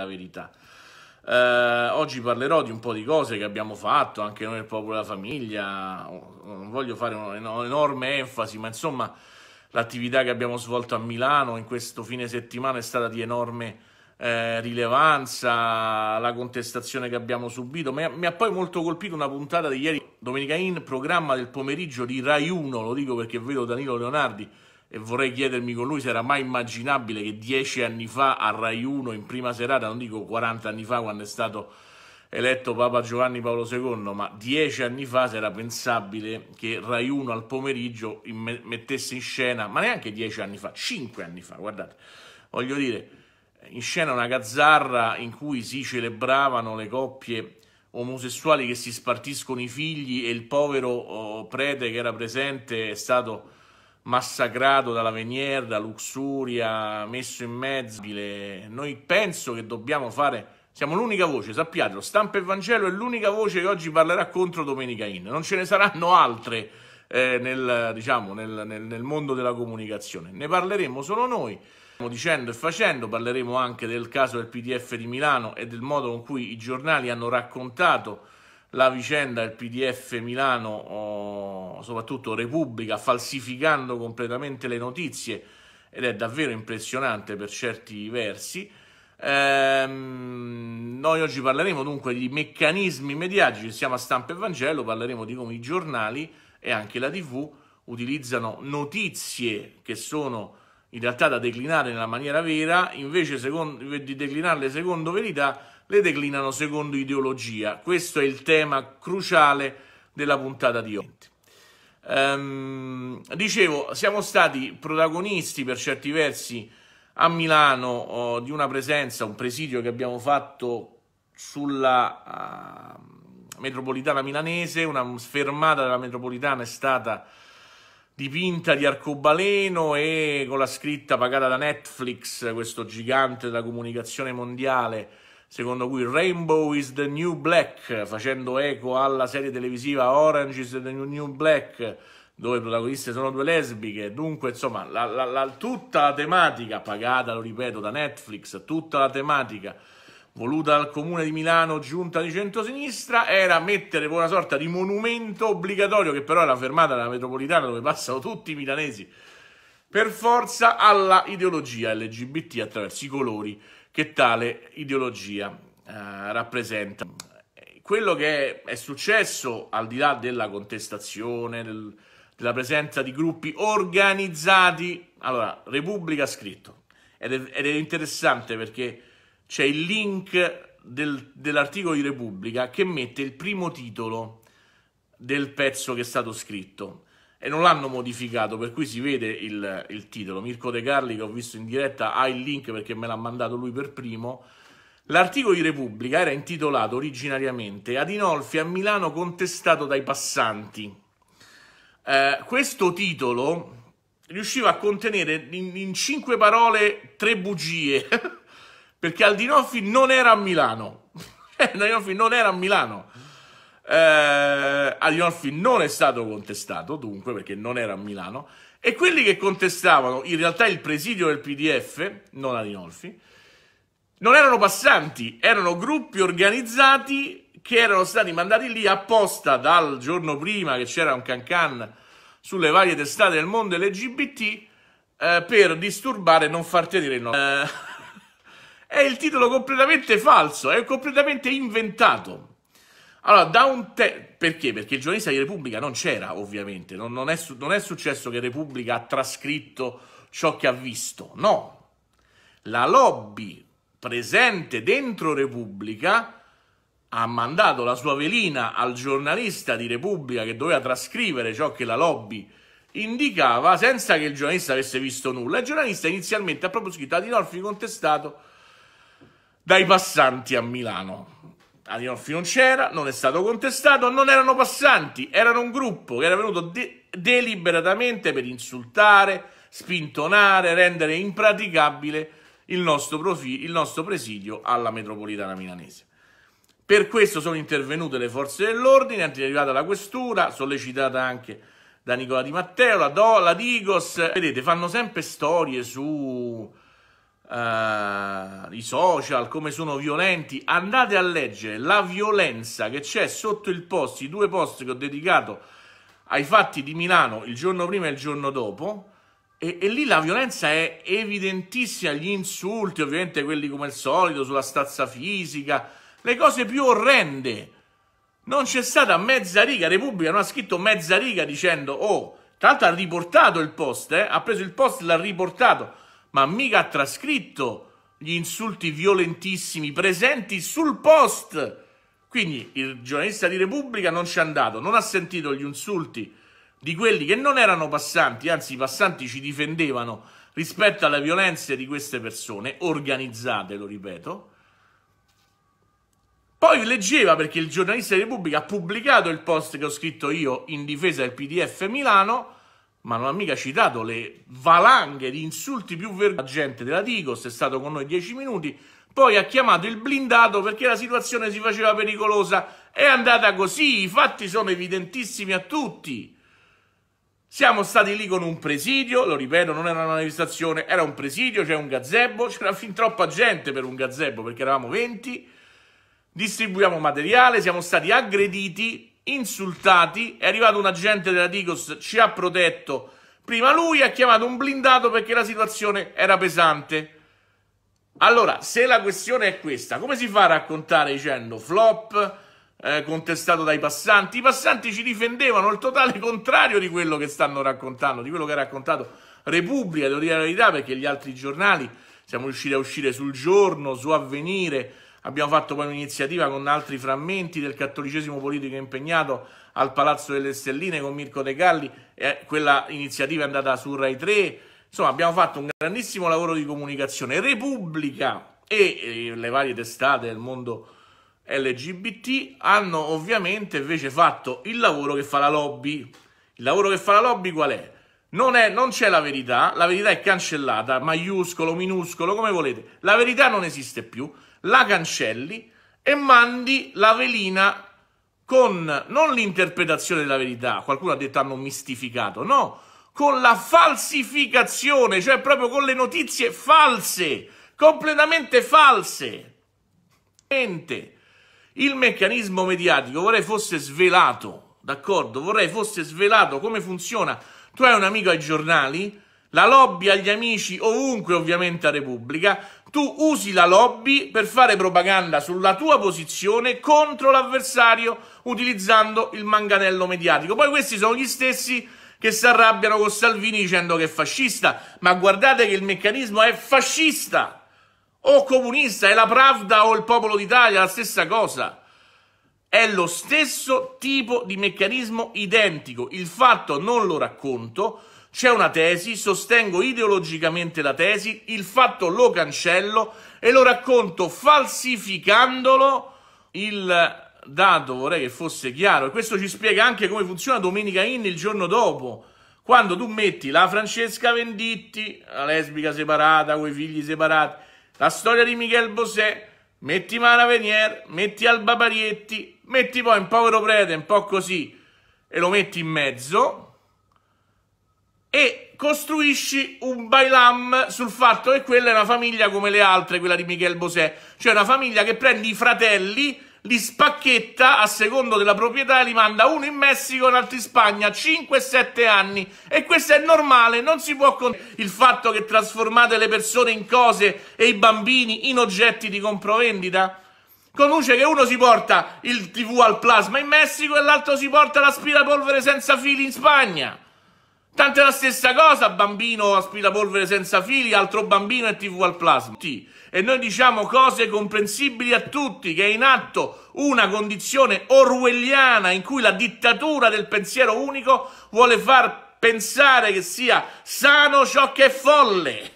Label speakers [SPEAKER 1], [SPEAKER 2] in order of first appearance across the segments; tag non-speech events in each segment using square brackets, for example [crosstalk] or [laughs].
[SPEAKER 1] la verità. Eh, oggi parlerò di un po' di cose che abbiamo fatto anche noi il popolo della famiglia. Non voglio fare un'enorme enfasi, ma insomma, l'attività che abbiamo svolto a Milano in questo fine settimana è stata di enorme eh, rilevanza, la contestazione che abbiamo subito. Mi ha, mi ha, poi molto colpito una puntata di ieri, Domenica In, programma del pomeriggio di Rai 1, lo dico perché vedo Danilo Leonardi e vorrei chiedermi con lui se era mai immaginabile che dieci anni fa a Rai 1 in prima serata, non dico 40 anni fa quando è stato eletto Papa Giovanni Paolo II, ma dieci anni fa se era pensabile che Rai 1 al pomeriggio mettesse in scena, ma neanche dieci anni fa, cinque anni fa, guardate, voglio dire, in scena una gazzarra in cui si celebravano le coppie omosessuali che si spartiscono i figli e il povero oh, prete che era presente è stato massacrato dalla venier, da luxuria, messo in mezzo. Noi penso che dobbiamo fare... Siamo l'unica voce, sappiatelo, Stampa e Vangelo è l'unica voce che oggi parlerà contro Domenica In. Non ce ne saranno altre eh, nel, diciamo, nel, nel, nel mondo della comunicazione. Ne parleremo solo noi Stiamo dicendo e facendo, parleremo anche del caso del PDF di Milano e del modo con cui i giornali hanno raccontato la vicenda del PDF Milano, soprattutto Repubblica, falsificando completamente le notizie ed è davvero impressionante per certi versi. Ehm, noi oggi parleremo dunque di meccanismi mediatici, siamo a stampa e Vangelo, parleremo di come i giornali e anche la TV utilizzano notizie che sono in realtà da declinare nella maniera vera, invece secondo, di declinarle secondo verità, le declinano secondo ideologia. Questo è il tema cruciale della puntata di oggi. Ehm, dicevo, siamo stati protagonisti per certi versi a Milano oh, di una presenza, un presidio che abbiamo fatto sulla uh, metropolitana milanese, una sfermata della metropolitana è stata dipinta di arcobaleno e con la scritta pagata da Netflix, questo gigante della comunicazione mondiale, secondo cui Rainbow is the New Black, facendo eco alla serie televisiva Orange is the New Black, dove le protagoniste sono due lesbiche, dunque insomma la, la, la, tutta la tematica pagata, lo ripeto, da Netflix, tutta la tematica voluta dal comune di Milano, giunta di centrosinistra, era mettere una sorta di monumento obbligatorio, che però era fermata dalla metropolitana dove passano tutti i milanesi, per forza alla ideologia LGBT attraverso i colori che tale ideologia eh, rappresenta. Quello che è successo, al di là della contestazione, del, della presenza di gruppi organizzati, allora, Repubblica ha scritto, ed è, ed è interessante perché c'è il link del, dell'articolo di Repubblica che mette il primo titolo del pezzo che è stato scritto e non l'hanno modificato, per cui si vede il, il titolo. Mirko De Carli, che ho visto in diretta, ha il link perché me l'ha mandato lui per primo. L'articolo di Repubblica era intitolato originariamente Adinolfi a Milano contestato dai passanti. Eh, questo titolo riusciva a contenere in, in cinque parole tre bugie, [laughs] perché Adinolfi non era a Milano. [laughs] Adinolfi non era a Milano eh, Ariolfi non è stato contestato, dunque, perché non era a Milano, e quelli che contestavano in realtà il presidio del PDF, non Ariolfi, non erano passanti, erano gruppi organizzati che erano stati mandati lì apposta dal giorno prima che c'era un cancan sulle varie testate del mondo LGBT eh, per disturbare e non far tenere il nostro... Eh, [laughs] è il titolo completamente falso, è completamente inventato. Allora, da un te- perché? Perché il giornalista di Repubblica non c'era, ovviamente, non, non, è su- non, è successo che Repubblica ha trascritto ciò che ha visto, no. La lobby presente dentro Repubblica ha mandato la sua velina al giornalista di Repubblica che doveva trascrivere ciò che la lobby indicava senza che il giornalista avesse visto nulla. Il giornalista inizialmente ha proprio scritto Adinolfi contestato dai passanti a Milano Aniofi non c'era, non è stato contestato, non erano passanti, erano un gruppo che era venuto de deliberatamente per insultare, spintonare, rendere impraticabile il nostro, il nostro presidio alla metropolitana milanese. Per questo sono intervenute le forze dell'ordine, è arrivata la questura, sollecitata anche da Nicola Di Matteo, la, Do, la Digos. Vedete, fanno sempre storie su uh, i social, come sono violenti, andate a leggere la violenza che c'è sotto il post, i due post che ho dedicato ai fatti di Milano il giorno prima e il giorno dopo, e, e, lì la violenza è evidentissima, gli insulti, ovviamente quelli come al solito, sulla stazza fisica, le cose più orrende. Non c'è stata mezza riga, Repubblica non ha scritto mezza riga dicendo, oh, tra l'altro ha riportato il post, eh? ha preso il post, e l'ha riportato, ma mica ha trascritto gli insulti violentissimi presenti sul post. Quindi il giornalista di Repubblica non ci è andato, non ha sentito gli insulti di quelli che non erano passanti, anzi i passanti ci difendevano rispetto alle violenze di queste persone, organizzate, lo ripeto. Poi leggeva, perché il giornalista di Repubblica ha pubblicato il post che ho scritto io in difesa del PDF Milano, ma non ha mica citato le valanghe di insulti più vergognosi. L'agente della Digos è stato con noi dieci minuti, poi ha chiamato il blindato perché la situazione si faceva pericolosa. È andata così, i fatti sono evidentissimi a tutti. Siamo stati lì con un presidio, lo ripeto, non era una manifestazione, era un presidio, c'era un gazebo, c'era fin troppa gente per un gazebo perché eravamo 20. Distribuiamo materiale, siamo stati aggrediti insultati, è arrivato un agente della Digos, ci ha protetto, prima lui ha chiamato un blindato perché la situazione era pesante. Allora, se la questione è questa, come si fa a raccontare dicendo flop, eh, contestato dai passanti? I passanti ci difendevano il totale contrario di quello che stanno raccontando, di quello che ha raccontato Repubblica, devo dire la verità, perché gli altri giornali siamo riusciti a uscire sul giorno, su avvenire, Abbiamo fatto poi un'iniziativa con altri frammenti del cattolicesimo politico impegnato al Palazzo delle Stelline con Mirko De Galli, eh, quella iniziativa è andata su Rai 3. Insomma, abbiamo fatto un grandissimo lavoro di comunicazione. Repubblica e eh, le varie testate del mondo LGBT hanno ovviamente invece fatto il lavoro che fa la lobby. Il lavoro che fa la lobby qual è? Non, è, non c'è la verità, la verità è cancellata, maiuscolo, minuscolo, come volete. La verità non esiste più la cancelli e mandi la velina con non l'interpretazione della verità, qualcuno ha detto hanno mistificato, no, con la falsificazione, cioè proprio con le notizie false, completamente false. Niente. Il meccanismo mediatico vorrei fosse svelato, d'accordo? Vorrei fosse svelato come funziona. Tu hai un amico ai giornali, la lobby agli amici ovunque ovviamente a Repubblica, tu usi la lobby per fare propaganda sulla tua posizione contro l'avversario utilizzando il manganello mediatico. Poi questi sono gli stessi che si arrabbiano con Salvini dicendo che è fascista, ma guardate che il meccanismo è fascista o comunista, è la Pravda o il popolo d'Italia, la stessa cosa. È lo stesso tipo di meccanismo identico. Il fatto non lo racconto, c'è una tesi, sostengo ideologicamente la tesi, il fatto lo cancello e lo racconto falsificandolo il dato, vorrei che fosse chiaro, e questo ci spiega anche come funziona Domenica In il giorno dopo. Quando tu metti la Francesca Venditti, la lesbica separata, con i figli separati, la storia di Michel Bosè, metti Mara Venier, metti Alba Parietti, metti poi un povero prete, un po' così, e lo metti in mezzo, e costruisci un bailam sul fatto che quella è una famiglia come le altre, quella di Michel Bosè, cioè una famiglia che prende i fratelli, li spacchetta a secondo della proprietà e li manda uno in Messico e l'altro in Spagna, 5-7 anni. E questo è normale, non si può con il fatto che trasformate le persone in cose e i bambini in oggetti di comprovendita. Conduce che uno si porta il TV al plasma in Messico e l'altro si porta l'aspirapolvere senza fili in Spagna. Tante la stessa cosa, bambino aspirapolvere senza fili, altro bambino e TV al plasma. E noi diciamo cose comprensibili a tutti, che è in atto una condizione orwelliana in cui la dittatura del pensiero unico vuole far pensare che sia sano ciò che è folle,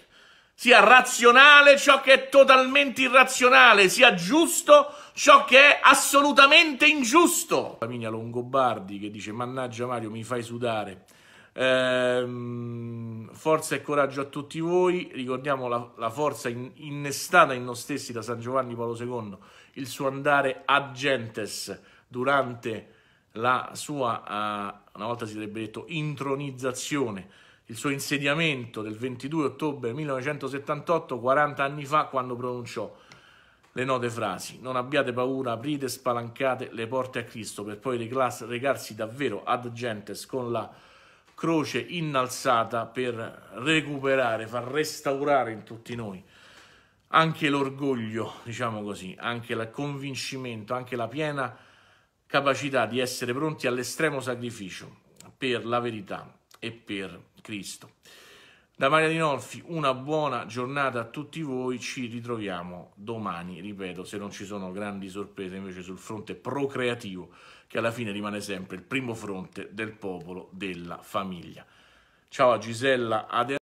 [SPEAKER 1] sia razionale ciò che è totalmente irrazionale, sia giusto ciò che è assolutamente ingiusto. La famiglia Longobardi che dice mannaggia Mario mi fai sudare. Ehm, forza e coraggio a tutti voi, ricordiamo la, la forza in, innestata in noi stessi da San Giovanni Paolo II, il suo andare a gentes durante la sua, uh, una volta si sarebbe detto, intronizzazione, il suo insediamento del 22 ottobre 1978, 40 anni fa, quando pronunciò le note frasi non abbiate paura, aprite e spalancate le porte a Cristo per poi recarsi davvero ad gentes con la croce innalzata per recuperare, far restaurare in tutti noi anche l'orgoglio, diciamo così, anche il convincimento, anche la piena capacità di essere pronti all'estremo sacrificio per la verità e per Cristo. Da Maria Di Nolfi una buona giornata a tutti voi, ci ritroviamo domani, ripeto, se non ci sono grandi sorprese invece sul fronte procreativo che alla fine rimane sempre il primo fronte del popolo, della famiglia. Ciao a Gisella Aden